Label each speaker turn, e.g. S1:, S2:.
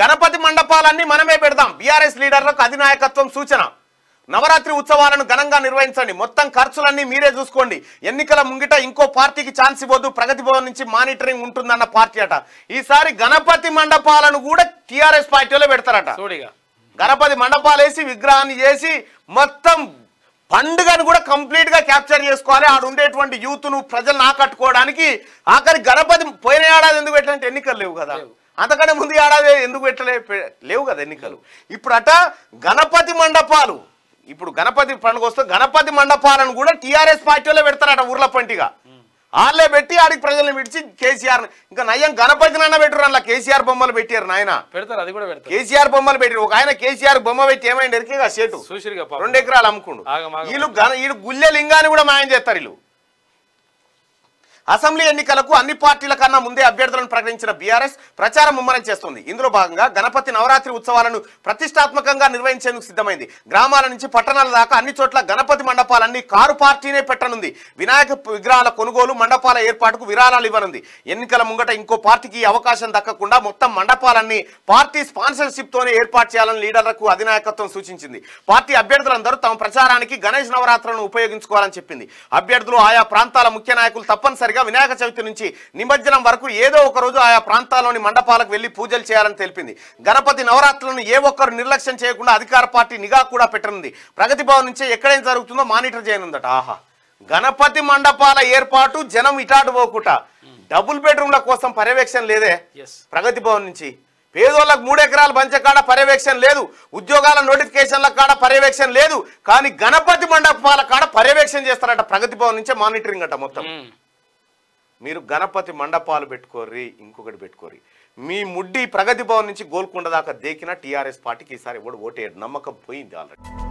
S1: గణపతి మండపాలన్నీ మనమే పెడదాం బీఆర్ఎస్ లీడర్లకు అధినాయకత్వం సూచన నవరాత్రి ఉత్సవాలను ఘనంగా నిర్వహించండి మొత్తం ఖర్చులన్నీ మీరే చూసుకోండి ఎన్నికల ముంగిట ఇంకో పార్టీకి ఛాన్స్ ఇవ్వద్దు ప్రగతి భవన్ నుంచి మానిటరింగ్ ఉంటుందన్న పార్టీ అట ఈసారి గణపతి మండపాలను కూడా టీఆర్ఎస్ పార్టీలో పెడతారట గణపతి మండపాలు వేసి విగ్రహాన్ని చేసి మొత్తం పండుగను కూడా కంప్లీట్ గా క్యాప్చర్ చేసుకోవాలి ఆడు ఉండేటువంటి యూత్ ను ప్రజలను ఆకట్టుకోవడానికి ఆఖరి గణపతి పోయిన ఏడాది ఎందుకు పెట్టాలంటే ఎన్నికలు లేవు కదా అంతకంటే ముందు ఏడాది ఎందుకు పెట్టలే లేవు కదా ఎన్నికలు ఇప్పుడు అట గణపతి మండపాలు ఇప్పుడు గణపతి పండుగ వస్తే గణపతి మండపాలను కూడా టీఆర్ఎస్ పార్టీలో పెడతారట ఊర్ల పంటిగా వాళ్ళే పెట్టి ఆడికి ప్రజలను విడిచి కేసీఆర్ ఇంకా నయం గణపతి నాన్న పెట్టారు అలా కేసీఆర్ బొమ్మలు పెట్టారు నాయన పెడతారు అది కూడా పెడతారు కేసీఆర్ బొమ్మలు పెట్టారు ఒక ఆయన కేసీఆర్ బొమ్మ పెట్టి ఏమైంది ఎరికేగా సేటు రెండు ఎకరాలు అమ్ముకుండు వీళ్ళు వీళ్ళు గుల్లె లింగాన్ని కూడా మాయం చేస్తారు వీళ్ళు అసెంబ్లీ ఎన్నికలకు అన్ని పార్టీల కన్నా ముందే అభ్యర్థులను ప్రకటించిన బీఆర్ఎస్ ప్రచారం ముమ్మరం చేస్తుంది ఇందులో భాగంగా గణపతి నవరాత్రి ఉత్సవాలను ప్రతిష్టాత్మకంగా నిర్వహించేందుకు సిద్ధమైంది గ్రామాల నుంచి పట్టణాల దాకా అన్ని చోట్ల గణపతి మండపాలన్నీ కారు పార్టీనే పెట్టనుంది వినాయక విగ్రహాల కొనుగోలు మండపాల ఏర్పాటుకు విరాళాలు ఇవ్వనుంది ఎన్నికల ముంగట ఇంకో పార్టీకి అవకాశం దక్కకుండా మొత్తం మండపాలన్నీ పార్టీ స్పాన్సర్షిప్ తోనే ఏర్పాటు చేయాలని లీడర్లకు అధినాయకత్వం సూచించింది పార్టీ అభ్యర్థులందరూ తమ ప్రచారానికి గణేష్ నవరాత్రులను ఉపయోగించుకోవాలని చెప్పింది అభ్యర్థులు ఆయా ప్రాంతాల ముఖ్య నాయకులు తప్పనిసరిగా మొట్టమొదటిగా వినాయక చవితి నుంచి నిమజ్జనం వరకు ఏదో ఒక రోజు ఆయా ప్రాంతాల్లోని మండపాలకు వెళ్లి పూజలు చేయాలని తెలిపింది గణపతి నవరాత్రులను ఏ ఒక్కరు నిర్లక్ష్యం చేయకుండా అధికార పార్టీ నిఘా కూడా పెట్టనుంది ప్రగతి భవన్ నుంచి ఎక్కడేం జరుగుతుందో మానిటర్ చేయనుందట ఆహా గణపతి మండపాల ఏర్పాటు జనం ఇటాటు పోకుట డబుల్ బెడ్రూమ్ల కోసం పర్యవేక్షణ లేదే ప్రగతి భవన్ నుంచి పేదోళ్ళకు మూడెకరాల పంచ కాడ పర్యవేక్షణ లేదు ఉద్యోగాల నోటిఫికేషన్ల కాడ పర్యవేక్షణ లేదు కానీ గణపతి మండపాల కాడ పర్యవేక్షణ చేస్తారట ప్రగతి భవన్ నుంచే మానిటరింగ్ అట మొత్తం మీరు గణపతి మండపాలు పెట్టుకోర్రి ఇంకొకటి పెట్టుకోర్రి మీ ముడ్డి ప్రగతి భవన్ నుంచి గోల్కొండ దాకా దేకిన టీఆర్ఎస్ పార్టీకి ఈసారి ఎవడు ఓటేయడు నమ్మకం పోయింది ఆల్రెడీ